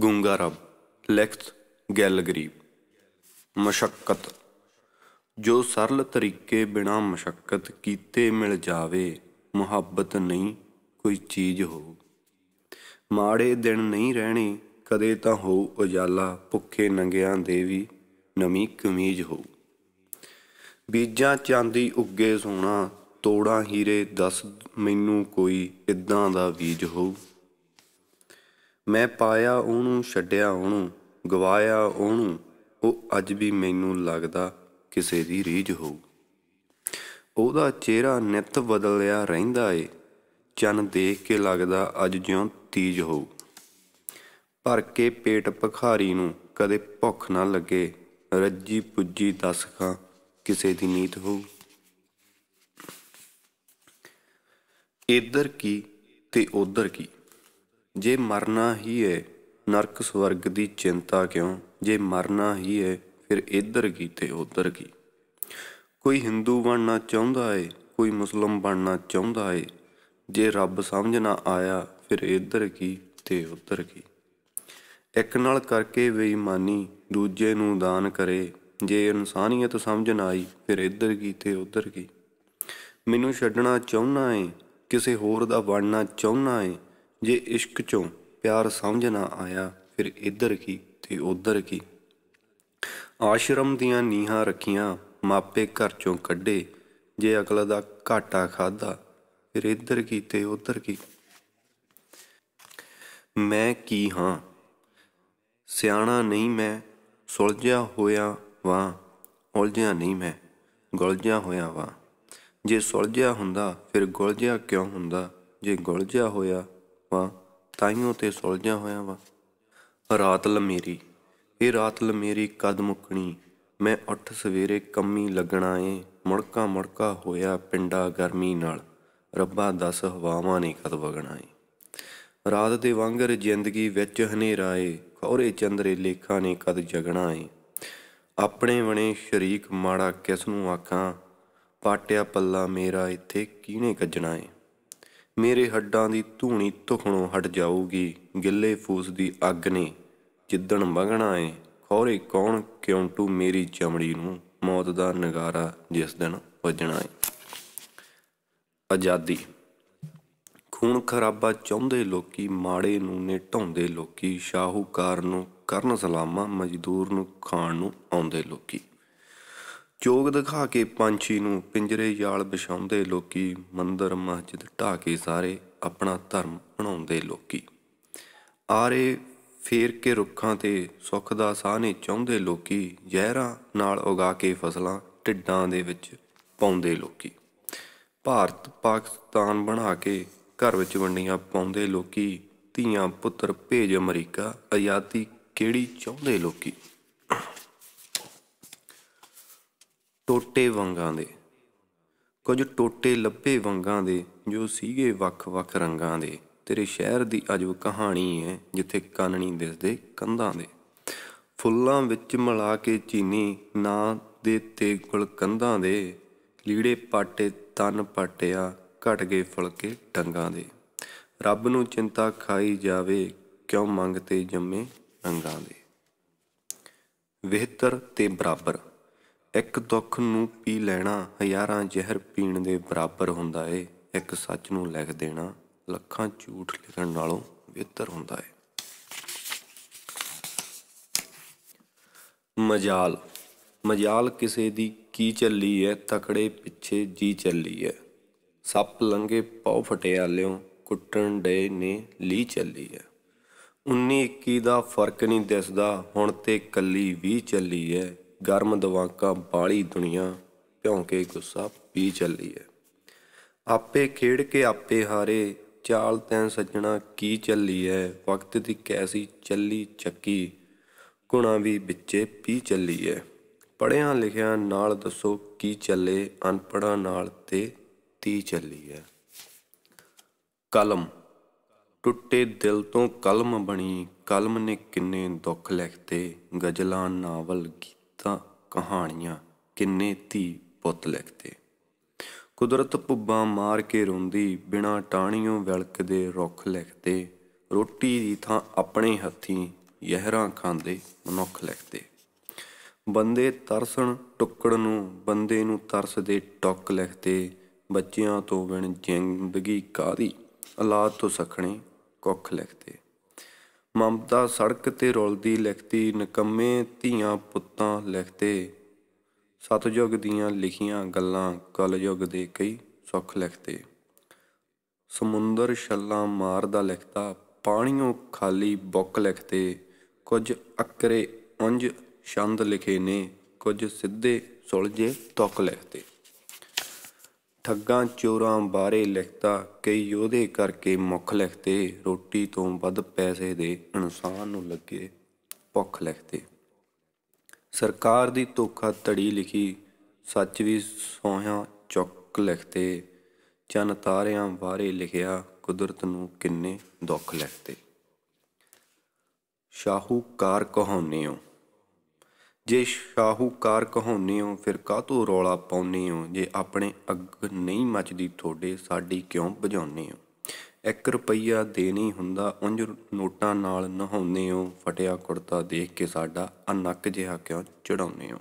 ਗੁੰਗਾ rub ਲਿਖਤ ਗੱਲ ਗਰੀਬ ਮਸ਼ਕਤ ਜੋ ਸਰਲ ਤਰੀਕੇ ਬਿਨਾ ਮਸ਼ਕਤ ਕੀਤੇ ਮਿਲ ਜਾਵੇ ਮੁਹੱਬਤ ਨਹੀਂ ਕੋਈ ਚੀਜ਼ ਹੋ ਮਾੜੇ ਦਿਨ ਨਹੀਂ ਰਹਿਣੇ ਕਦੇ ਤਾਂ ਹੋ ਉਜਾਲਾ ਭੁੱਖੇ ਨੰਗਿਆਂ ਦੇ ਵੀ ਨਵੀਂ ਕਮੀਜ਼ ਹੋ ਬੀਜਾਂ ਚਾਂਦੀ ਉੱਗੇ ਸੋਨਾ ਤੋੜਾਂ ਹੀਰੇ ਦੱਸ ਮੈਨੂੰ ਕੋਈ ਇਦਾਂ ਦਾ ਬੀਜ ਹੋ ਮੈਂ ਪਾਇਆ ਉਹਨੂੰ ਛੱਡਿਆ ਉਹਨੂੰ ਗਵਾਇਆ ਉਹਨੂੰ ਉਹ ਅੱਜ ਵੀ ਮੈਨੂੰ ਲੱਗਦਾ ਕਿਸੇ ਦੀ ਰੀਝ ਹੋਊ ਉਹਦਾ ਚਿਹਰਾ ਨਿਤ ਬਦਲਿਆ ਰਹਿੰਦਾ ਏ ਚੰਨ ਦੇਖ ਕੇ ਲੱਗਦਾ ਅੱਜ ਜਿਉਂ ਤੀਜ ਹੋਊ ਭਰ ਕੇ ਪੇਟ ਭਖਾਰੀ ਨੂੰ ਕਦੇ ਭੁੱਖ ਨਾ ਲੱਗੇ ਰੱਜੀ ਪੁੱਜੀ ਦੱਸ ਖਾਂ ਕਿਸੇ ਦੀ ਨੀਤ ਹੋਊ ਇੱਧਰ ਕੀ ਤੇ ਉਧਰ ਕੀ ਜੇ ਮਰਨਾ ਹੀ ਏ ਨਰਕ ਸਵਰਗ ਦੀ ਚਿੰਤਾ ਕਿਉਂ ਜੇ ਮਰਨਾ ਹੀ ਏ ਫਿਰ ਇੱਧਰ ਕੀ ਤੇ ਉੱਧਰ ਕੀ ਕੋਈ ਹਿੰਦੂ ਬਣਨਾ ਚਾਹੁੰਦਾ ਏ ਕੋਈ ਮੁਸਲਮ ਬਣਨਾ ਚਾਹੁੰਦਾ ਏ ਜੇ ਰੱਬ ਸਮਝ ਨਾ ਆਇਆ ਫਿਰ ਇੱਧਰ ਕੀ ਤੇ ਉੱਧਰ ਕੀ ਇੱਕ ਨਾਲ ਕਰਕੇ ਬੇਈਮਾਨੀ ਦੂਜੇ ਨੂੰ ਦਾਨ ਕਰੇ ਜੇ ਇਨਸਾਨੀਅਤ ਸਮਝ ਨਾ ਆਈ ਫਿਰ ਇੱਧਰ ਕੀ ਤੇ ਉੱਧਰ ਕੀ ਮੈਨੂੰ ਛੱਡਣਾ ਚਾਹੁੰਨਾ ਏ ਕਿਸੇ ਹੋਰ ਦਾ ਬਣਨਾ ਚਾਹੁੰਨਾ ਏ ਜੇ ਇਸ਼ਕ ਚੋਂ ਪਿਆਰ ਸਮਝ ਨਾ ਆਇਆ ਫਿਰ ਇੱਧਰ ਕੀ ਤੇ ਉੱਧਰ ਕੀ ਆਸ਼ਰਮ ਦੀਆਂ ਨੀਹਾਂ ਰੱਖੀਆਂ ਮਾਪੇ ਘਰ ਚੋਂ ਕੱਢੇ ਜੇ ਅਕਲ ਦਾ ਘਾਟਾ ਖਾਦਾ ਫਿਰ ਇੱਧਰ ਕੀ ਤੇ ਉੱਧਰ ਕੀ ਮੈਂ ਕੀ ਹਾਂ ਸਿਆਣਾ ਨਹੀਂ ਮੈਂ ਸੁਲਝਿਆ ਹੋਇਆ ਵਾਂ ਉਲਝਿਆ ਨਹੀਂ ਮੈਂ ਗੁਲਝਿਆ ਹੋਇਆ ਵਾਂ ਜੇ ਸੁਲਝਿਆ ਹੁੰਦਾ ਫਿਰ ਗੁਲਝਿਆ ਕਿਉਂ ਹੁੰਦਾ ਜੇ ਗੁਲਝਿਆ ਹੋਇਆ ਵਾ ਤਾਈਓ ਤੇ ਸੁਲਝਿਆ ਹੋਇਆ ਵਾ ਰਾਤ ਲਮੇਰੀ ਇਹ ਰਾਤ ਲਮੇਰੀ ਕਦ ਮੁੱਕਣੀ ਮੈਂ ਉੱਠ ਸਵੇਰੇ ਕੰਮੀ ਲੱਗਣਾ ਏ ਮੁੜਕਾ ਮੁੜਕਾ ਹੋਇਆ ਪਿੰਡਾ ਗਰਮੀ ਨਾਲ ਰੱਬਾ ਦਸ ਹਵਾਵਾਂ ਨੇ ਕਦ ਵਗਣਾ ਏ ਰਾਤ ਦੇ ਵਾਂਗਰ ਜ਼ਿੰਦਗੀ ਵਿੱਚ ਹਨੇਰਾ ਏ ਖੌਰੇ ਚੰਦਰੇ ਲੇਖਾਂ ਨੇ ਕਦ ਜਗਣਾ ਏ ਆਪਣੇ ਬਣੇ ਸ਼ਰੀਕ ਮਾੜਾ ਕਿਸ ਨੂੰ ਆਖਾਂ ਪਾਟਿਆ ਪੱਲਾ ਮੇਰਾ ਇੱਥੇ ਕਿਹਨੇ ਕੱਜਣਾ ਏ ਮੇਰੇ ਹੱਡਾਂ ਦੀ ਧੂਣੀ ਧੁਖਣੋਂ ਹਟ ਜਾਊਗੀ ਗਿੱਲੇ ਫੂਸ ਦੀ ਅੱਗ ਨੇ ਜਿੱਦਣ ਮੰਗਣਾ ਏ ਖੌਰੇ ਕੌਣ ਕਿਉਂ ਟੂ ਮੇਰੀ ਚਮੜੀ ਨੂੰ ਮੌਤ ਦਾ ਨਗਾਰਾ ਜਿਸ ਦਿਨ ਵੱਜਣਾ ਏ ਆਜ਼ਾਦੀ ਖੂਨ ਖਰਾਬਾ ਚਾਹੁੰਦੇ ਲੋਕੀ ਮਾੜੇ ਨੂੰ ਨੇ ਢੋਂਦੇ ਲੋਕੀ ਸ਼ਾਹੂਕਾਰ ਨੂੰ ਕਰਨ ਸਲਾਮਾਂ ਮਜ਼ਦੂਰ ਨੂੰ ਖਾਣ ਨੂੰ ਆਉਂਦੇ ਲੋਕੀ ਚੋਗ ਦਿਖਾ ਕੇ ਪੰਛੀ ਨੂੰ ਪਿੰਜਰੇ ਯਾਲ ਵਿਛਾਉਂਦੇ ਲੋਕੀ ਮੰਦਰ ਮਸਜਿਦ ਢਾ ਕੇ ਸਾਰੇ ਆਪਣਾ ਧਰਮ ਬਣਾਉਂਦੇ ਲੋਕੀ ਆਰੇ ਫੇਰ ਕੇ ਰੁੱਖਾਂ ਤੇ ਸੁੱਖ ਦਾ ਸਾਹ ਨਹੀਂ ਚਾਹੁੰਦੇ ਲੋਕੀ ਜ਼ਹਿਰਾਂ ਨਾਲ ਉਗਾ ਕੇ ਫਸਲਾਂ ਢਿੱਡਾਂ ਦੇ ਵਿੱਚ ਪਾਉਂਦੇ ਲੋਕੀ ਭਾਰਤ ਪਾਕਿਸਤਾਨ ਬਣਾ ਕੇ ਘਰ ਵਿੱਚ ਵੰਡੀਆਂ ਪਾਉਂਦੇ ਲੋਕੀ ਧੀਆਂ ਪੁੱਤਰ ਭੇਜ ਅਮਰੀਕਾ ਆਜ਼ਾਦੀ ਕਿਹੜੀ ਚਾਹੁੰਦੇ ਲੋਕੀ ਟੋਟੇ ਵੰਗਾਂ ਦੇ ਕੁਝ ਟੋਟੇ ਲੱਭੇ ਵੰਗਾਂ ਦੇ ਜੋ ਸੀਗੇ ਵੱਖ-ਵੱਖ ਰੰਗਾਂ ਦੇ ਤੇਰੇ ਸ਼ਹਿਰ ਦੀ ਅਜਬ ਕਹਾਣੀ ਹੈ ਜਿੱਥੇ ਕਾਨਣੀ ਦਿਸਦੇ ਕੰਧਾਂ ਦੇ ਫੁੱਲਾਂ ਵਿੱਚ ਮਿਲਾ ਕੇ ਚੀਨੀ ਨਾ ਦੇ ਤੇ ਗੁਲ ਕੰਧਾਂ ਦੇ ਲੀੜੇ ਪਾਟੇ ਤਨ ਪਟਿਆ ਘਟ ਗਏ ਫੁਲਕੇ ਟੰਗਾਂ ਦੇ ਰੱਬ ਨੂੰ ਚਿੰਤਾ ਖਾਈ ਜਾਵੇ ਕਿਉਂ ਮੰਗਤੇ ਜੰਮੇ ਅੰਗਾਂ ਦੇ ਵਿਹਤਰ ਤੇ ਬਰਾਬਰ ਇੱਕ ਦੁੱਖ ਨੂੰ ਪੀ ਲੈਣਾ ਹਜ਼ਾਰਾਂ ਜ਼ਹਿਰ ਪੀਣ ਦੇ ਬਰਾਬਰ ਹੁੰਦਾ ਏ ਇੱਕ ਸੱਚ ਨੂੰ ਲਿਖ ਦੇਣਾ ਲੱਖਾਂ ਝੂਠ ਲਿਖਣ ਨਾਲੋਂ ਬਿਹਤਰ ਹੁੰਦਾ ਏ ਮਜਾਲ ਮਜਾਲ ਕਿਸੇ ਦੀ ਕੀ ਚੱਲੀ ਐ ਤਕੜੇ ਪਿੱਛੇ ਜੀ ਚੱਲੀ ਐ ਸੱਪ ਲੰਗੇ ਪੌ ਫਟਿਆ ਲਿਓ ਕੁੱਟਣ ਡੇ ਨੇ ਲੀ ਚੱਲੀ ਐ 19 21 ਦਾ ਫਰਕ ਨਹੀਂ ਦਿਸਦਾ ਹੁਣ ਤੇ ਕੱਲੀ 20 ਚੱਲੀ ਐ ਗਰਮ ਦਵਾਕਾ ਬਾਲੀ ਦੁਨੀਆ ਭੌਂਕੇ ਗੁੱਸਾ ਪੀ ਚੱਲੀ ਐ ਆਪੇ ਖੇੜ ਕੇ ਆਪੇ ਹਾਰੇ ਚਾਲ ਤੈਂ ਸੱਜਣਾ ਕੀ ਚੱਲੀ ਐ ਵਕਤ ਦੀ ਕੈਸੀ ਚੱਲੀ ਚੱਕੀ ਗੁਣਾ ਵੀ ਵਿੱਚੇ ਪੀ ਚੱਲੀ ਐ ਪੜਿਆ ਲਿਖਿਆ ਨਾਲ ਦੱਸੋ ਕੀ ਚੱਲੇ ਅਨਪੜਾ ਨਾਲ ਤੇ ਤੀ ਚੱਲੀ ਐ ਕਲਮ ਟੁੱਟੇ ਦਿਲ ਤੋਂ ਕਲਮ ਬਣੀ ਕਲਮ ਨੇ ਕਿੰਨੇ ਦੁੱਖ ਲਿਖਤੇ ਗਜ਼ਲਾਂ ਨਾਵਲ ਤਾਂ ਕਹਾਣੀਆਂ ਕਿੰਨੇ ਧੀ ਪੁੱਤ ਲਿਖਦੇ ਕੁਦਰਤ ਪੁੱਬਾਂ ਮਾਰ ਕੇ ਰੋਂਦੀ ਬਿਨਾ ਟਾਣੀਆਂ ਦੇ ਰੁੱਖ ਲਿਖਦੇ ਰੋਟੀ ਦੀ ਥਾਂ ਆਪਣੇ ਹੱਥੀ ਯਹਿਰਾਂ ਖਾਂਦੇ ਮਨੁੱਖ ਲਿਖਦੇ ਬੰਦੇ ਤਰਸਣ ਟੁੱਕੜ ਨੂੰ ਬੰਦੇ ਨੂੰ ਤਰਸਦੇ ਟੁੱਕ ਲਿਖਦੇ ਬੱਚਿਆਂ ਤੋਂ ਬਿਨ ਜ਼ਿੰਦਗੀ ਕਾਦੀ ਔਲਾਦ ਤੋਂ ਸਖਣੇ ਕੁੱਖ ਲਿਖਦੇ ਮਮਤਾ ਸੜਕ ਤੇ ਰੁਲਦੀ ਲਿਖਤੀ ਨਕੰਮੇ ਧੀਆਂ ਪੁੱਤਾਂ ਲਿਖਤੇ ਸਤਜੁਗ ਦੀਆਂ ਲਿਖੀਆਂ ਗੱਲਾਂ ਕਲਯੁਗ ਦੇ ਕਈ ਸੁਖ ਲਿਖਤੇ ਸਮੁੰਦਰ ਛੱਲਾ ਮਾਰਦਾ ਲਿਖਤਾ ਪਾਣੀੋਂ ਖਾਲੀ ਬੁੱਕ ਲਿਖਤੇ ਕੁਝ ਅਕਰੇ ਉੰਜ ਛੰਦ ਲਿਖੇ ਨੇ ਕੁਝ ਸਿੱਧੇ ਸੁਲਝੇ ਤੁਕ ਲਿਖਤੇ ਠੱਗਾਂ ਚੋਰਾਂ ਬਾਰੇ ਲਿਖਤਾ ਕਈ ਯੋਧੇ ਕਰਕੇ ਮੁੱਖ ਲਿਖਤੇ ਰੋਟੀ ਤੋਂ ਵੱਧ ਪੈਸੇ ਦੇ ਇਨਸਾਨ ਨੂੰ ਲੱਗੇ ਭੁੱਖ ਲਿਖਤੇ ਸਰਕਾਰ ਦੀ ਧੋਖਾ ਤੜੀ ਲਿਖੀ ਸੱਚ ਵੀ ਸੋਹਿਆ ਚੁੱਕ ਲਿਖਤੇ ਚੰਨ ਤਾਰਿਆਂ ਬਾਰੇ ਲਿਖਿਆ ਕੁਦਰਤ ਨੂੰ ਕਿੰਨੇ ਦੁੱਖ ਲਿਖਤੇ ਸ਼ਾਹੂਕਾਰ ਕਹਾਉਂਦੇ ਹੋ ਜੇ ਸ਼ਾਹੂਕਾਰ ਕਹੋਨੇ ਹੋ ਫਿਰ ਕਾਹਤੋਂ ਰੌਲਾ ਪਾਉਨੇ ਹੋ ਜੇ ਆਪਣੇ ਅੱਗ ਨਹੀਂ ਮੱਚਦੀ ਤੁਹਾਡੇ ਸਾਡੀ ਕਿਉਂ ਭਜਾਉਨੇ ਹੋ 1 ਰੁਪਈਆ ਦੇਣੀ ਹੁੰਦਾ ਉੰਜ ਨੋਟਾਂ ਨਾਲ ਨਹਾਉਨੇ ਹੋ ਫਟਿਆ ਕੁੜਤਾ ਦੇਖ ਕੇ ਸਾਡਾ ਅਨੱਕ ਜਿਹਾ ਕਿਉਂ ਚੜਾਉਨੇ ਹੋ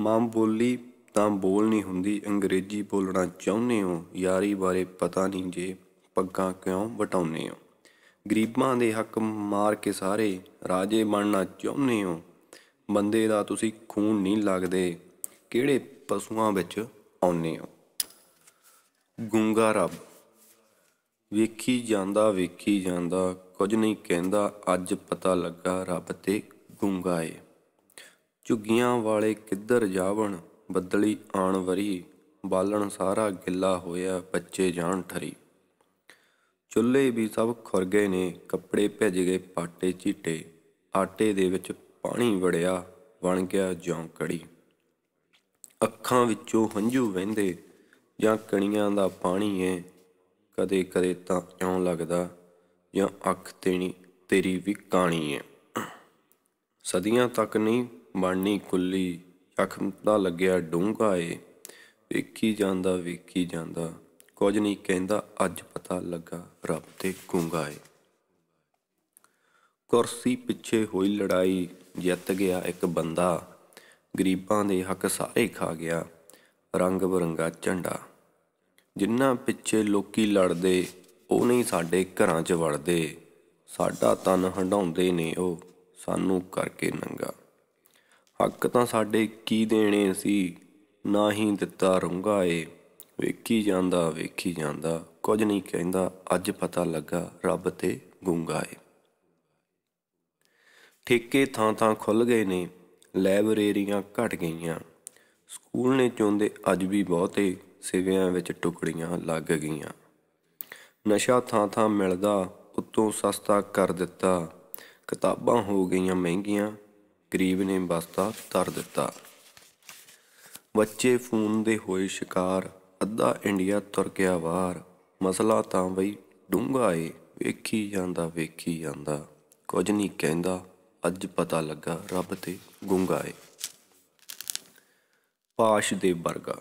ਮਾਂ ਬੋਲੀ ਤਾਂ ਬੋਲ ਨਹੀਂ ਹੁੰਦੀ ਅੰਗਰੇਜ਼ੀ ਬੋਲਣਾ ਚਾਹੁੰਨੇ ਹੋ ਯਾਰੀ ਬਾਰੇ ਪਤਾ ਨਹੀਂ ਜੇ ਪੱਗਾਂ ਕਿਉਂ ਵਟਾਉਨੇ ਹੋ ਗਰੀਬਾਂ ਦੇ ਹੱਕ ਮਾਰ ਕੇ ਸਾਰੇ ਰਾਜੇ ਬਣਨਾ ਚਾਹੁੰਨੇ ਹੋ ਬੰਦੇ ਦਾ ਤੁਸੀਂ ਖੂਨ ਨਹੀਂ ਲੱਗਦੇ ਕਿਹੜੇ ਪਸ਼ੂਆਂ ਵਿੱਚ ਆਉਨੇ ਹੋ ਗੁੰਗਾ ਰੱਬ ਵੇਖੀ ਜਾਂਦਾ ਵੇਖੀ ਜਾਂਦਾ ਕੁਝ ਨਹੀਂ ਕਹਿੰਦਾ ਅੱਜ ਪਤਾ ਲੱਗਾ ਰੱਬ ਤੇ ਗੁੰਗਾ ਏ ਝੁੱਗੀਆਂ ਵਾਲੇ ਕਿੱਧਰ ਜਾਵਣ ਬੱਦਲੀ ਆਣ ਵਰੀ ਬਾਲਣ ਸਾਰਾ ਗਿੱਲਾ ਹੋਇਆ ਬੱਚੇ ਜਾਣ ਠਰੀ ਚੁੱਲ੍ਹੇ ਵੀ ਸਭ ਖੁਰ ਗਏ ਨੇ ਕੱਪੜੇ ਭਿੱਜ ਗਏ ਪਾਟੇ ਝੀਟੇ ਆਟੇ ਦੇ ਵਿੱਚ ਪਾਣੀ ਵੜਿਆ ਬਣ ਗਿਆ ਜੌਂਕੜੀ ਅੱਖਾਂ ਵਿੱਚੋਂ ਹੰਝੂ ਵਹਿੰਦੇ ਜਾਂ ਕਣੀਆਂ ਦਾ ਪਾਣੀ ਏ ਕਦੇ ਕਦੇ ਤਾਂ ਇਉਂ ਲੱਗਦਾ ਜਾਂ ਅੱਖ ਤੇਣੀ ਤੇਰੀ ਵੀ ਕਾਣੀ ਏ ਸਦੀਆਂ ਤੱਕ ਨਹੀਂ ਬਣਨੀ ਕੁੱਲੀ ਜ਼ਖਮ ਦਾ ਲੱਗਿਆ ਡੂੰਘਾ ਏ ਵੇਖੀ ਜਾਂਦਾ ਵੇਖੀ ਜਾਂਦਾ ਕੁਝ ਨਹੀਂ ਕਹਿੰਦਾ ਅੱਜ ਪਤਾ ਲੱਗਾ ਰੱਬ ਤੇ ਗੁੰਗਾ ਏ ਕੁਰਸੀ ਪਿੱਛੇ ਹੋਈ ਲੜਾਈ ਜਿੱਤ ਗਿਆ ਇੱਕ ਬੰਦਾ ਗਰੀਬਾਂ ਦੇ ਹੱਕ ਸਾਰੇ ਖਾ ਗਿਆ ਰੰਗ ਬਰੰਗਾ ਝੰਡਾ ਜਿੰਨਾ ਪਿੱਛੇ ਲੋਕੀ ਲੜਦੇ ਉਹ ਨਹੀਂ ਸਾਡੇ ਘਰਾਂ 'ਚ ਵੜਦੇ ਸਾਡਾ ਤਨ ਹੰਡਾਉਂਦੇ ਨੇ ਉਹ ਸਾਨੂੰ ਕਰਕੇ ਨੰਗਾ ਹੱਕ ਤਾਂ ਸਾਡੇ ਕੀ ਦੇਣੇ ਸੀ ਨਾ ਹੀ ਦਿੱਤਾ ਰੁੰਗਾ ਏ ਵੇਖੀ ਜਾਂਦਾ ਵੇਖੀ ਜਾਂਦਾ ਕੁਝ ਨਹੀਂ ਕਹਿੰਦਾ ਅੱਜ ਪਤਾ ਲੱਗਾ ਰੱਬ ਤੇ ਗੁੰਗਾ ਏ ਠੇਕੇ ਥਾਂ-ਥਾਂ ਖੁੱਲ ਗਏ ਨੇ ਲਾਇਬ੍ਰੇਰੀਆਂ ਘਟ ਗਈਆਂ ਸਕੂਲ ਨੇ ਚੁੰਦੇ ਅੱਜ ਵੀ ਬਹੁਤੇ ਸਿਵਿਆਂ ਵਿੱਚ ਟੁਕੜੀਆਂ ਲੱਗ ਗਈਆਂ ਨਸ਼ਾ ਥਾਂ-ਥਾਂ ਮਿਲਦਾ ਉਤੋਂ ਸਸਤਾ ਕਰ ਦਿੱਤਾ ਕਿਤਾਬਾਂ ਹੋ ਗਈਆਂ ਮਹਿੰਗੀਆਂ ਗਰੀਬ ਨੇ ਬਸਤਾ ਤਰ ਦਿੱਤਾ ਬੱਚੇ ਫੋਨ ਦੇ ਹੋਏ ਸ਼ਿਕਾਰ ਅੱਧਾ ਇੰਡੀਆ ਤੁਰ ਗਿਆ ਬਾਹਰ ਮਸਲਾ ਤਾਂ ਬਈ ਡੂੰਘਾ ਏ ਵੇਖੀ ਜਾਂਦਾ ਵੇਖੀ ਜਾਂਦਾ ਕੁਝ ਨਹੀਂ ਕਹਿੰਦਾ ਅੱਜ ਪਤਾ ਲੱਗਾ ਰੱਬ ਤੇ ਗੁੰਗਾ ਏ ਪਾਸ਼ ਦੇ ਵਰਗਾ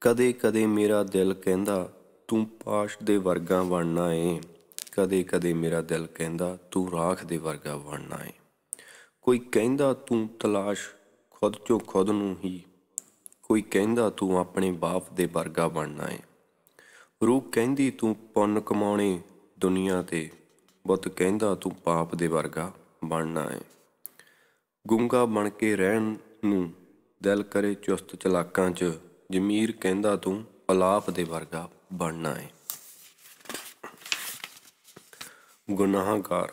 ਕਦੇ ਕਦੇ ਮੇਰਾ ਦਿਲ ਕਹਿੰਦਾ ਤੂੰ ਪਾਸ਼ ਦੇ ਵਰਗਾ ਬਣਨਾ ਏ ਕਦੇ ਕਦੇ ਮੇਰਾ ਦਿਲ ਕਹਿੰਦਾ ਤੂੰ ਰਾਖ ਦੇ ਵਰਗਾ ਬਣਨਾ ਏ ਕੋਈ ਕਹਿੰਦਾ ਤੂੰ ਤਲਾਸ਼ ਖੁਦ ਚੋਂ ਖੁਦ ਨੂੰ ਹੀ ਕੋਈ ਕਹਿੰਦਾ ਤੂੰ ਆਪਣੇ ਬਾਪ ਦੇ ਵਰਗਾ ਬਣਨਾ ਏ ਰੂਹ ਕਹਿੰਦੀ ਤੂੰ ਪੁੰਨ ਕਮਾਉਣੇ ਦੁਨੀਆ ਤੇ ਬੁੱਤ ਕਹਿੰਦਾ ਤੂੰ ਪਾਪ ਦੇ ਵਰਗਾ ਬਣਨਾ ਹੈ ਗੁੰਗਾ ਬਣ ਕੇ ਰਹਿਣ ਨੂੰ ਦਿਲ ਕਰੇ ਚੁਸਤ ਚਲਾਕਾਂ 'ਚ ਜ਼ਮੀਰ ਕਹਿੰਦਾ ਤੂੰ ਅਲਾਪ ਦੇ ਵਰਗਾ ਬਣਨਾ ਹੈ ਗੁਨਾਹਗਾਰ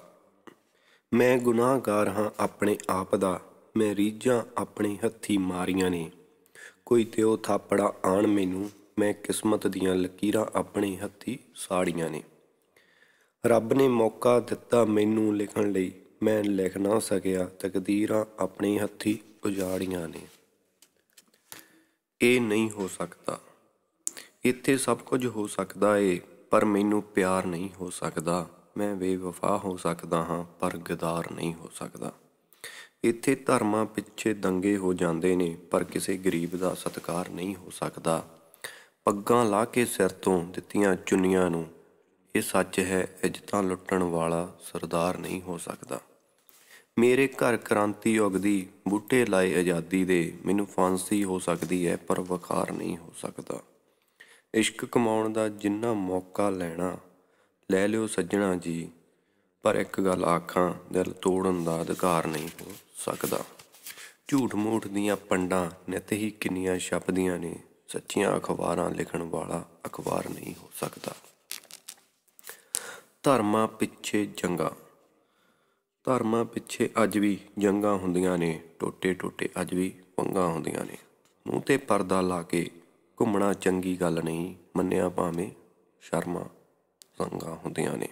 ਮੈਂ ਗੁਨਾਹਗਾਰ ਹਾਂ ਆਪਣੇ ਆਪ ਦਾ ਮੈਂ ਰੀਝਾਂ ਆਪਣੇ ਹੱਥੀ ਮਾਰੀਆਂ ਨੇ ਕੋਈ ਉਹ ਥਾਪੜਾ ਆਣ ਮੈਨੂੰ ਮੈਂ ਕਿਸਮਤ ਦੀਆਂ ਲਕੀਰਾਂ ਆਪਣੇ ਹੱਥੀ ਸਾੜੀਆਂ ਨੇ ਰੱਬ ਨੇ ਮੌਕਾ ਦਿੱਤਾ ਮੈਨੂੰ ਲਿਖਣ ਲਈ ਮੈਂ ਲਿਖ ਨਾ ਸਕਿਆ ਤਕਦੀਰਾਂ ਆਪਣੇ ਹੱਥੀ ਉਜਾੜੀਆਂ ਨੇ ਇਹ ਨਹੀਂ ਹੋ ਸਕਦਾ ਇੱਥੇ ਸਭ ਕੁਝ ਹੋ ਸਕਦਾ ਏ ਪਰ ਮੈਨੂੰ ਪਿਆਰ ਨਹੀਂ ਹੋ ਸਕਦਾ ਮੈਂ ਬੇਵਫਾ ਹੋ ਸਕਦਾ ਹਾਂ ਪਰ ਗਦਾਰ ਨਹੀਂ ਹੋ ਸਕਦਾ ਇੱਥੇ ਧਰਮਾਂ ਪਿੱਛੇ ਦੰਗੇ ਹੋ ਜਾਂਦੇ ਨੇ ਪਰ ਕਿਸੇ ਗਰੀਬ ਦਾ ਸਤਕਾਰ ਨਹੀਂ ਹੋ ਸਕਦਾ ਪੱਗਾਂ ਲਾ ਕੇ ਸਿਰ ਤੋਂ ਦਿੱਤੀਆਂ ਚੁੰਨੀਆਂ ਨੂੰ ਇਹ ਸੱਚ ਹੈ ਇੱਜ਼ਤਾਂ ਲੁੱਟਣ ਵਾਲਾ ਸਰਦਾਰ ਨਹੀਂ ਹੋ ਸਕਦਾ ਮੇਰੇ ਘਰ ਕ੍ਰਾਂਤੀ ਯੁੱਗ ਦੀ ਬੂਟੇ ਲਾਏ ਆਜ਼ਾਦੀ ਦੇ ਮੈਨੂੰ ਫਾਂਸੀ ਹੋ ਸਕਦੀ ਹੈ ਪਰ ਵਕਾਰ ਨਹੀਂ ਹੋ ਸਕਦਾ ਇਸ਼ਕ ਕਮਾਉਣ ਦਾ ਜਿੰਨਾ ਮੌਕਾ ਲੈਣਾ ਲੈ ਲਿਓ ਸੱਜਣਾ ਜੀ ਪਰ ਇੱਕ ਗੱਲ ਆਖਾਂ ਦਿਲ ਤੋੜਨ ਦਾ ਅਧਿਕਾਰ ਨਹੀਂ ਹੋ ਸਕਦਾ ਝੂਠ ਮੂਠ ਦੀਆਂ ਪੰਡਾਂ ਨਿਤ ਹੀ ਕਿੰਨੀਆਂ ਛਪਦੀਆਂ ਨੇ ਸੱਚੀਆਂ ਅਖਬਾਰਾਂ ਲਿਖਣ ਵਾਲਾ ਅਖਬਾਰ ਨਹੀਂ ਹੋ ਸਕਦਾ ਧਰਮਾਂ ਪਿੱਛੇ ਜੰਗਾ ਧਰਮਾਂ ਪਿੱਛੇ ਅੱਜ ਵੀ ਜੰਗਾਂ ਹੁੰਦੀਆਂ ਨੇ ਟੋਟੇ ਟੋਟੇ ਅੱਜ ਵੀ ਪੰਗਾ ਹੁੰਦੀਆਂ ਨੇ ਮੂੰਹ ਤੇ ਪਰਦਾ ਲਾ ਕੇ ਘੁੰਮਣਾ ਚੰਗੀ ਗੱਲ ਨਹੀਂ ਮੰਨਿਆ ਭਾਵੇਂ ਸ਼ਰਮਾ ਸੰਗਾ ਹੁੰਦੀਆਂ ਨੇ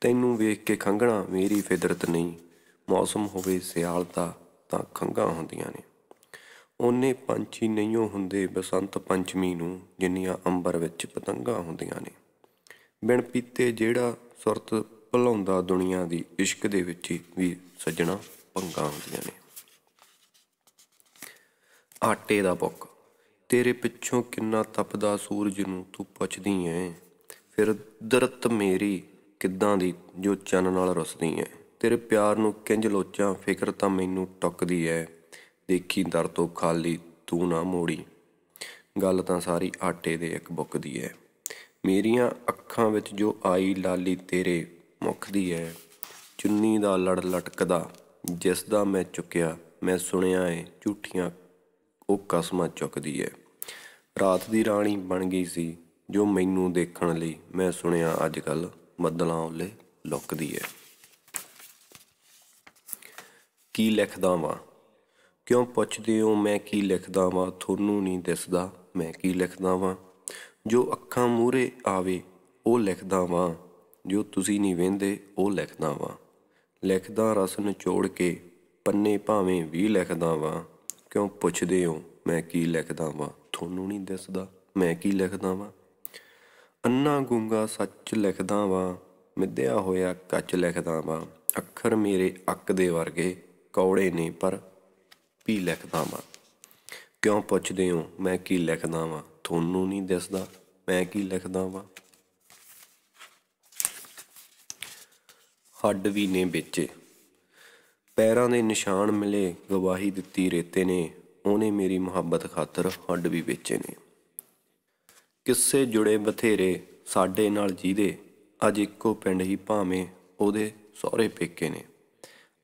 ਤੈਨੂੰ ਵੇਖ ਕੇ ਖੰਗਣਾ ਮੇਰੀ ਫਿਦਰਤ ਨਹੀਂ ਮੌਸਮ ਹੋਵੇ ਸਿਆਲ ਦਾ ਤਾਂ ਖੰਗਾ ਹੁੰਦੀਆਂ ਨੇ ਉਹਨੇ ਪੰਛੀ ਨਹੀਂਓ ਹੁੰਦੇ ਬਸੰਤ ਪੰਚਮੀ ਨੂੰ ਜਿੰਨੀਆਂ ਅੰਬਰ ਵਿੱਚ ਪਤੰਗਾ ਹੁੰਦੀਆਂ ਨੇ ਬਿਨ ਪੀਤੇ ਜਿਹੜਾ ਸੁਰਤ ਭਲਾਉਂਦਾ ਦੁਨੀਆ ਦੀ ਇਸ਼ਕ ਦੇ ਵਿੱਚ ਵੀ ਸੱਜਣਾ ਪੰਗਾ ਹੁੰਦੀਆਂ ਨੇ ਆਟੇ ਦਾ ਬੁੱਕ ਤੇਰੇ ਪਿੱਛੋਂ ਕਿੰਨਾ ਤਪਦਾ ਸੂਰਜ ਨੂੰ ਤੂੰ ਪੁੱਛਦੀ ਐ ਫਿਰ ਦਰਤ ਮੇਰੀ ਕਿੱਦਾਂ ਦੀ ਜੋ ਚੰਨ ਨਾਲ ਰਸਦੀ ਐ ਤੇਰੇ ਪਿਆਰ ਨੂੰ ਕਿੰਜ ਲੋਚਾਂ ਫਿਕਰ ਤਾਂ ਮੈਨੂੰ ਟੱਕਦੀ ਐ ਦੇਖੀ ਦਰ ਤੋਂ ਖਾਲੀ ਤੂੰ ਨਾ ਮੋੜੀ ਗੱਲ ਤਾਂ ਸਾਰੀ ਆਟੇ ਦੇ ਇੱਕ ਬੁੱਕ ਦੀ ਐ ਮੇਰੀਆਂ ਅੱਖਾਂ ਵਿੱਚ ਜੋ ਆਈ ਲਾਲੀ ਤੇਰੇ ਮੁੱਖਦੀ ਐ ਚੁੰਨੀ ਦਾ ਲੜ ਲਟਕਦਾ ਜਿਸ ਦਾ ਮੈਂ ਚੁੱਕਿਆ ਮੈਂ ਸੁਣਿਆ ਏ ਝੂਠੀਆਂ ਉਹ ਕਸਮਾਂ ਚੁੱਕਦੀ ਐ ਰਾਤ ਦੀ ਰਾਣੀ ਬਣ ਗਈ ਸੀ ਜੋ ਮੈਨੂੰ ਦੇਖਣ ਲਈ ਮੈਂ ਸੁਣਿਆ ਅੱਜ ਕੱਲ ਮੱਦਲਾਂ ਉਲੇ ਲੁਕਦੀ ਐ ਕੀ ਲਿਖਦਾ ਵਾਂ ਕਿਉਂ ਪੁੱਛਦੇ ਹੋ ਮੈਂ ਕੀ ਲਿਖਦਾ ਵਾਂ ਤੁਹਾਨੂੰ ਨਹੀਂ ਦਿਸਦਾ ਮੈਂ ਕੀ ਲਿਖਦਾ ਵਾਂ ਜੋ ਅੱਖਾਂ ਮੂਰੇ ਆਵੇ ਉਹ ਲਿਖਦਾ ਵਾਂ ਜੋ ਤੁਸੀਂ ਨਹੀਂ ਵੇਂਦੇ ਉਹ ਲਿਖਦਾ ਵਾਂ ਲਿਖਦਾ ਰਸ ਨਿਚੋੜ ਕੇ ਪੰਨੇ ਭਾਵੇਂ ਵੀ ਲਿਖਦਾ ਵਾਂ ਕਿਉਂ ਪੁੱਛਦੇ ਹੋ ਮੈਂ ਕੀ ਲਿਖਦਾ ਵਾਂ ਤੁਹਾਨੂੰ ਨਹੀਂ ਦਿਸਦਾ ਮੈਂ ਕੀ ਲਿਖਦਾ ਵਾਂ ਅੰਨਾ ਗੁੰਗਾ ਸੱਚ ਲਿਖਦਾ ਵਾਂ ਮਿੱਧਿਆ ਹੋਇਆ ਕੱਚ ਲਿਖਦਾ ਵਾਂ ਅੱਖਰ ਮੇਰੇ ਅੱਕ ਦੇ ਵਰਗੇ ਕੌੜੇ ਨੇ ਪਰ ਪੀ ਲਿਖਦਾ ਵਾਂ ਕਿਉਂ ਪੁੱਛਦੇ ਹੋ ਮੈਂ ਕੀ ਲਿਖਦਾ ਵਾਂ ਤੁਹਾਨੂੰ ਨਹੀਂ ਦਿਸਦਾ ਮੈਂ ਕੀ ਲਿਖਦਾ ਵਾਂ ਹੱਡ ਵੀ ਨੇ ਵਿੱਚੇ ਪੈਰਾਂ ਦੇ ਨਿਸ਼ਾਨ ਮਿਲੇ ਗਵਾਹੀ ਦਿੱਤੀ ਰੇਤੇ ਨੇ ਉਹਨੇ ਮੇਰੀ ਮੁਹੱਬਤ ਖਾਤਰ ਹੱਡ ਵੀ ਵੇਚੇ ਨੇ ਕਿੱਸੇ ਜੁੜੇ ਬਥੇਰੇ ਸਾਡੇ ਨਾਲ ਜਿਹਦੇ ਅੱਜ ਇੱਕੋ ਪਿੰਡ ਹੀ ਭਾਵੇਂ ਉਹਦੇ ਸਹੁਰੇ ਪੇਕੇ ਨੇ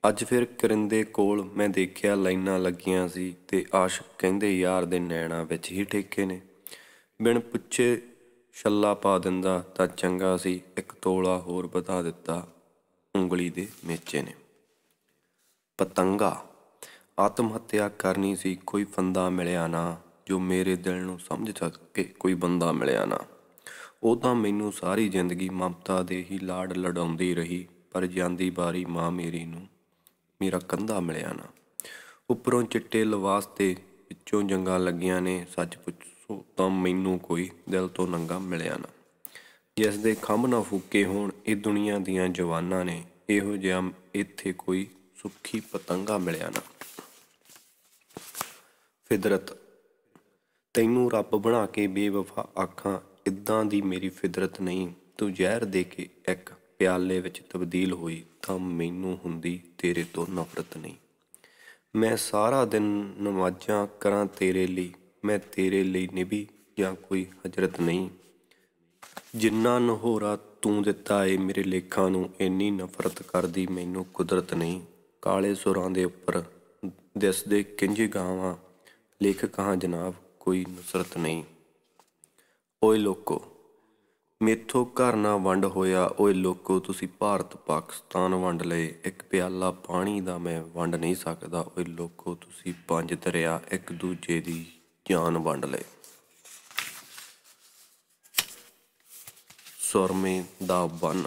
ਅੱਜ ਫਿਰ ਕਰਿੰਦੇ ਕੋਲ ਮੈਂ ਦੇਖਿਆ ਲਾਈਨਾਂ ਲੱਗੀਆਂ ਸੀ ਤੇ ਆਸ਼ਕ ਕਹਿੰਦੇ ਯਾਰ ਦੇ ਨੈਣਾ ਵਿੱਚ ਹੀ ਠੇਕੇ ਨੇ ਬਿਨ ਪੁੱਛੇ ਛੱਲਾ ਪਾ ਦਿੰਦਾ ਤਾਂ ਚੰਗਾ ਸੀ ਇੱਕ ਤੋਲਾ ਹੋਰ ਵਧਾ ਦਿੱਤਾ ਉਂਗਲੀ ਦੇ ਮੇਚੇ ਨੇ ਪਤੰਗਾ ਆਤਮ ਹੱਤਿਆ ਕਰਨੀ ਸੀ ਕੋਈ ਫੰਦਾ ਮਿਲਿਆ ਨਾ ਜੋ ਮੇਰੇ ਦਿਲ ਨੂੰ ਸਮਝ ਸਕੇ ਕੋਈ ਬੰਦਾ ਮਿਲਿਆ ਨਾ ਉਹ ਤਾਂ ਮੈਨੂੰ ਸਾਰੀ ਜ਼ਿੰਦਗੀ ਮਮਤਾ ਦੇ ਹੀ ਲਾੜ ਲੜਾਉਂਦੀ ਰਹੀ ਪਰ ਜਾਂਦੀ ਬਾਰੀ ਮਾਂ ਮੇਰੀ ਨੂੰ ਮੇਰਾ ਕੰਧਾ ਮਿਲਿਆ ਨਾ ਉੱਪਰੋਂ ਚਿੱਟੇ ਲਿਵਾਸ ਤੇ ਵਿੱਚੋਂ ਜੰਗਾਂ ਲੱਗੀਆਂ ਨੇ ਸੱਚ ਪੁੱਛੋ ਤਾਂ ਮੈਨੂੰ ਕੋਈ ਦਿਲ ਤੋਂ ਨੰਗਾ ਮਿਲਿਆ ਨਾ ਜਿਸ ਦੇ ਖੰਭ ਨਾ ਫੁੱਕੇ ਹੋਣ ਇਹ ਦੁਨੀਆ ਦੀਆਂ ਜਵਾਨਾਂ ਨੇ ਇਹੋ ਜਿਹਾ ਇੱਥੇ ਕੋਈ ਸੁੱਖੀ ਪਤੰਗਾ ਮਿਲਿਆ ਨਾ ਫਿਦਰਤ ਤੈਨੂੰ ਰੱਬ ਬਣਾ ਕੇ ਬੇਵਫਾ ਆਖਾਂ ਇਦਾਂ ਦੀ ਮੇਰੀ ਫਿਦਰਤ ਨਹੀਂ ਤੂੰ ਜ਼ਹਿਰ ਦੇ ਕੇ ਇੱਕ ਪਿਆਲੇ ਵਿੱਚ ਤਬਦੀਲ ਹੋਈ ਤਾਂ ਮੈਨੂੰ ਹੁੰਦੀ ਤੇਰੇ ਤੋਂ ਨਫ਼ਰਤ ਨਹੀਂ ਮੈਂ ਸਾਰਾ ਦਿਨ ਨਮਾਜ਼ਾਂ ਕਰਾਂ ਤੇਰੇ ਲਈ ਮੈਂ ਤੇਰੇ ਲਈ ਨਿਭੀ ਜਾਂ ਕੋਈ ਹਜਰਤ ਨਹੀਂ ਜਿੰਨਾ ਨਹੋਰਾ ਤੂੰ ਦਿੱਤਾ ਏ ਮੇਰੇ ਲੇਖਾਂ ਨੂੰ ਇੰਨੀ ਨਫ਼ਰਤ ਕਰਦੀ ਮੈਨੂੰ ਕੁਦਰਤ ਨਹੀਂ ਕਾਲੇ ਸੁਰਾਂ ਦੇ ਉੱਪਰ ਦਿਸਦੇ ਕਿੰਝੇ ਗਾਵਾਂ ਲੇਖ ਕਹਾ ਜਨਾਬ ਕੋਈ ਨਸਰਤ ਨਹੀਂ ਓਏ ਲੋਕੋ ਮੇਥੋਂ ਘਰ ਨਾ ਵੰਡ ਹੋਇਆ ਓਏ ਲੋਕੋ ਤੁਸੀਂ ਭਾਰਤ ਪਾਕਿਸਤਾਨ ਵੰਡ ਲਏ ਇੱਕ ਪਿਆਲਾ ਪਾਣੀ ਦਾ ਮੈਂ ਵੰਡ ਨਹੀਂ ਸਕਦਾ ਓਏ ਲੋਕੋ ਤੁਸੀਂ ਪੰਜ ਦਰਿਆ ਇੱਕ ਦੂਜੇ ਦੀ ਜਾਨ ਵੰਡ ਲਏ ਸੁਰਮੇ ਦਾ ਬਨ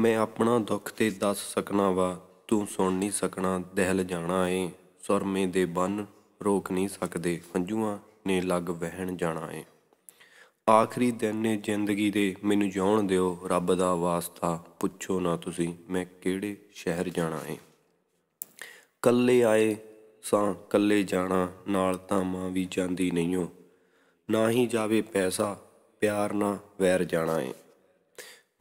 ਮੈਂ ਆਪਣਾ ਦੁੱਖ ਤੇ ਦੱਸ ਸਕਣਾ ਵਾ ਤੂੰ ਸੁਣ ਨਹੀਂ ਸਕਣਾ ਦਹਿਲ ਜਾਣਾ ਏ ਸੁਰਮੇ ਦੇ ਬੰਨ ਰੋਕ ਨਹੀਂ ਸਕਦੇ ਹੰਝੂਆਂ ਨੇ ਲੱਗ ਵਹਿਣ ਜਾਣਾ ਏ ਆਖਰੀ ਦਿਨ ਨੇ ਜ਼ਿੰਦਗੀ ਦੇ ਮੈਨੂੰ ਜਾਣ ਦਿਓ ਰੱਬ ਦਾ ਵਾਸਤਾ ਪੁੱਛੋ ਨਾ ਤੁਸੀਂ ਮੈਂ ਕਿਹੜੇ ਸ਼ਹਿਰ ਜਾਣਾ ਏ ਕੱਲੇ ਆਏ ਸਾਂ ਕੱਲੇ ਜਾਣਾ ਨਾਲ ਤਾਂ ਮਾਂ ਵੀ ਜਾਂਦੀ ਨਹੀਂਓ ਨਾ ਹੀ ਜਾਵੇ ਪੈਸਾ ਪਿਆਰ ਨਾ ਵੈਰ ਜਾਣਾ ਏ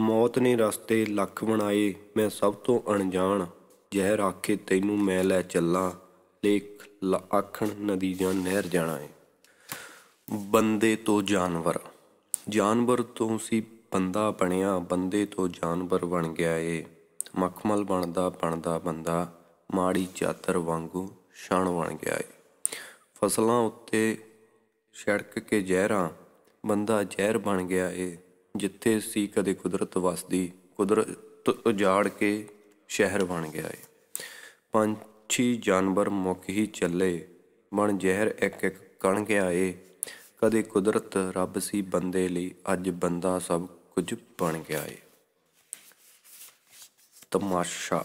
ਮੌਤ ਨੇ ਰਸਤੇ ਲੱਖ ਬਣਾਏ ਮੈਂ ਸਭ ਤੋਂ ਅਣਜਾਣ ਜ਼ਹਿਰ ਆਖੇ ਤੈਨੂੰ ਮੈਂ ਲੈ ਚੱਲਾਂ ਲੇਖ ਆਖਣ ਨਦੀ ਜਾਂ ਨਹਿਰ ਜਾਣਾ ਏ ਬੰਦੇ ਤੋਂ ਜਾਨਵਰ ਜਾਨਵਰ ਤੋਂ ਸੀ ਬੰਦਾ ਬਣਿਆ ਬੰਦੇ ਤੋਂ ਜਾਨਵਰ ਬਣ ਗਿਆ ਏ ਮਖਮਲ ਬਣਦਾ ਬਣਦਾ ਬੰਦਾ ਮਾੜੀ ਚਾਤਰ ਵਾਂਗੂ ਛਣ ਬਣ ਗਿਆ ਏ ਫਸਲਾਂ ਉੱਤੇ ਛੜਕ ਕੇ ਜ਼ਹਿਰਾਂ ਬੰਦਾ ਜ਼ਹਿਰ ਬਣ ਗਿਆ ਏ ਜਿੱਥੇ ਸੀ ਕਦੇ ਕੁਦਰਤ ਵਸਦੀ ਕੁਦਰਤ ਉਜਾੜ ਕੇ ਸ਼ਹਿਰ ਬਣ ਗਿਆ ਏ ਪੰਛੀ ਜਾਨਵਰ ਮੁੱਕ ਹੀ ਚੱਲੇ ਬਣ ਜ਼ਹਿਰ ਇੱਕ ਇੱਕ ਕਣ ਗਿਆ ਏ ਕਦੇ ਕੁਦਰਤ ਰੱਬ ਸੀ ਬੰਦੇ ਲਈ ਅੱਜ ਬੰਦਾ ਸਭ ਕੁਝ ਬਣ ਗਿਆ ਏ ਤਮਾਸ਼ਾ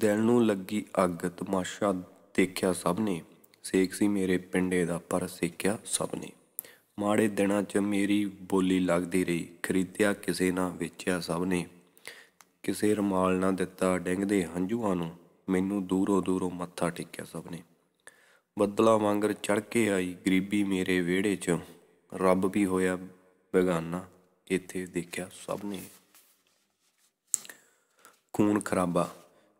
ਦਿਲ ਨੂੰ ਲੱਗੀ ਅੱਗ ਤਮਾਸ਼ਾ ਦੇਖਿਆ ਸਭ ਨੇ ਸੇਖ ਸੀ ਮੇਰੇ ਪਿੰਡੇ ਦਾ ਪਰ ਸੇਖਿਆ ਸਭ ਨੇ ਮਾੜੇ ਦਿਨਾਂ 'ਚ ਮੇਰੀ ਬੋਲੀ ਲੱਗਦੀ ਰਹੀ ਖਰੀਦਿਆ ਕਿਸੇ ਨਾ ਵੇਚਿਆ ਸਭ ਨੇ ਕਿਸੇ ਰਮਾਲ ਨਾ ਦਿੱਤਾ ਡੰਗਦੇ ਹੰਝੂਆਂ ਨੂੰ ਮੈਨੂੰ ਦੂਰੋਂ ਦੂਰੋਂ ਮੱਥਾ ਟੇਕਿਆ ਸਭ ਨੇ ਬੱਦਲਾ ਵਾਂਗਰ ਚੜ ਕੇ ਆਈ ਗਰੀਬੀ ਮੇਰੇ ਵਿਹੜੇ 'ਚ ਰੱਬ ਵੀ ਹੋਇਆ ਬੇਗਾਨਾ ਇੱਥੇ ਦੇਖਿਆ ਸਭ ਨੇ ਖੂਨ ਖਰਾਬਾ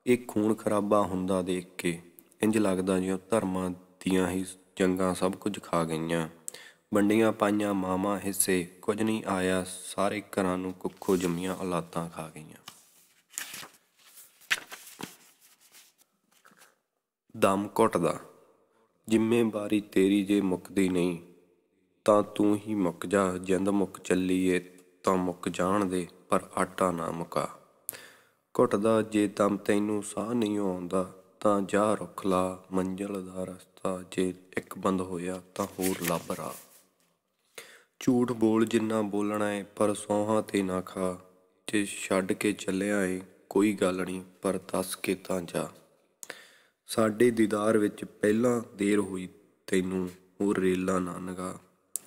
ਇਹ ਖੂਨ ਖਰਾਬਾ ਹੁੰਦਾ ਦੇਖ ਕੇ ਇੰਜ ਲੱਗਦਾ ਜਿਉਂ ਧਰਮਾਂ ਦੀਆਂ ਹੀ ਜੰਗਾਂ ਸਭ ਕੁਝ ਖਾ ਗਈਆਂ ਵੰਡੀਆਂ ਪਾਈਆਂ ਮਾਵਾਂ ਹਿੱਸੇ ਕੁਝ ਨਹੀਂ ਆਇਆ ਸਾਰੇ ਘਰਾਂ ਨੂੰ ਕੁੱਖੋ ਜੰਮੀਆਂ ਔਲਾਦਾਂ ਖਾ ਗਈਆਂ ਦਮ ਘਟਦਾ ਜ਼ਿੰਮੇਵਾਰੀ ਤੇਰੀ ਜੇ ਮੁੱਕਦੀ ਨਹੀਂ ਤਾਂ ਤੂੰ ਹੀ ਮੁੱਕ ਜਾ ਜਿੰਦ ਮੁੱਕ ਚੱਲੀਏ ਤਾਂ ਮੁੱਕ ਜਾਣ ਦੇ ਪਰ ਆਟਾ ਨਾ ਮੁਕਾ ਘਟਦਾ ਜੇ ਦਮ ਤੈਨੂੰ ਸਾਹ ਨਹੀਂ ਆਉਂਦਾ ਤਾਂ ਜਾ ਰੁਖਲਾ ਮੰਜ਼ਲ ਦਾ ਰਸਤਾ ਜੇ ਇੱਕ ਬੰਦ ਹੋਇਆ ਤਾਂ ਹੋਰ ਲੱਭ ਰਾ ਝੂਠ ਬੋਲ ਜਿੰਨਾ ਬੋਲਣਾ ਏ ਪਰ ਸੋਹਾਂ ਤੇ ਨਾ ਖਾ ਜੇ ਛੱਡ ਕੇ ਚੱਲਿਆ ਏ ਕੋਈ ਗੱਲ ਨਹੀਂ ਪਰ ਦੱਸ ਕੇ ਤਾਂ ਜਾ ਸਾਡੇ ਦੀਦਾਰ ਵਿੱਚ ਪਹਿਲਾਂ ਦੇਰ ਹੋਈ ਤੈਨੂੰ ਉਹ ਰੇਲਾ ਨਾ ਨਗਾ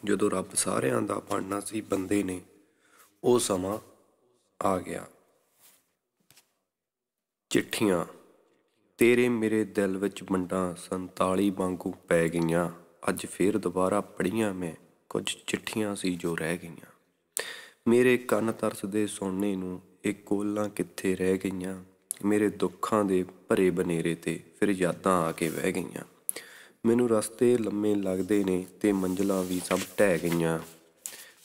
ਜਦੋਂ ਰੱਬ ਸਾਰਿਆਂ ਦਾ ਬਣਨਾ ਸੀ ਬੰਦੇ ਨੇ ਉਹ ਸਮਾਂ ਆ ਗਿਆ ਚਿੱਠੀਆਂ ਤੇਰੇ ਮੇਰੇ ਦਿਲ ਵਿੱਚ ਮੰਡਾਂ 47 ਵਾਂਗੂ ਪੈ ਗਈਆਂ ਅੱਜ ਫੇਰ ਦੁਬਾਰਾ ਪੜੀਆਂ ਮੈਂ ਕੁਝ ਚਿੱਠੀਆਂ ਸੀ ਜੋ ਰਹਿ ਗਈਆਂ ਮੇਰੇ ਕੰਨ ਤਰਸਦੇ ਸੋਨੇ ਨੂੰ ਇਹ ਕੋਲਾਂ ਕਿੱਥੇ ਰਹਿ ਗਈਆਂ ਮੇਰੇ ਦੁੱਖਾਂ ਦੇ ਭਰੇ ਬਨੇਰੇ ਤੇ ਫਿਰ ਯਾਦਾਂ ਆ ਕੇ ਵਹਿ ਗਈਆਂ ਮੈਨੂੰ ਰਸਤੇ ਲੰਮੇ ਲੱਗਦੇ ਨੇ ਤੇ ਮੰਜ਼ਲਾਂ ਵੀ ਸਭ ਟਹਿ ਗਈਆਂ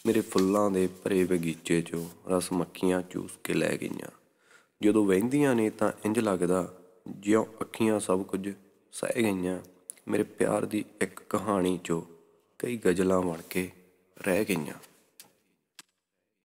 ਮੇਰੇ ਫੁੱਲਾਂ ਦੇ ਭਰੇ ਬਗੀਚੇ 'ਚੋਂ ਰਸ ਮੱਖੀਆਂ ਚੂਸ ਕੇ ਲੈ ਗਈਆਂ ਜਦੋਂ ਵਹਿੰਦੀਆਂ ਨੇ ਤਾਂ ਇੰਜ ਲੱਗਦਾ ਜਿਉਂ ਅੱਖੀਆਂ ਸਭ ਕੁਝ ਸਹਿ ਗਈਆਂ ਮੇਰੇ ਪਿਆਰ ਦੀ ਇੱਕ ਕਹਾਣੀ 'ਚੋਂ ਕਈ ਗਜ਼ਲਾਂ ਬਣ ਕੇ ਰਹਿ ਗਈਆਂ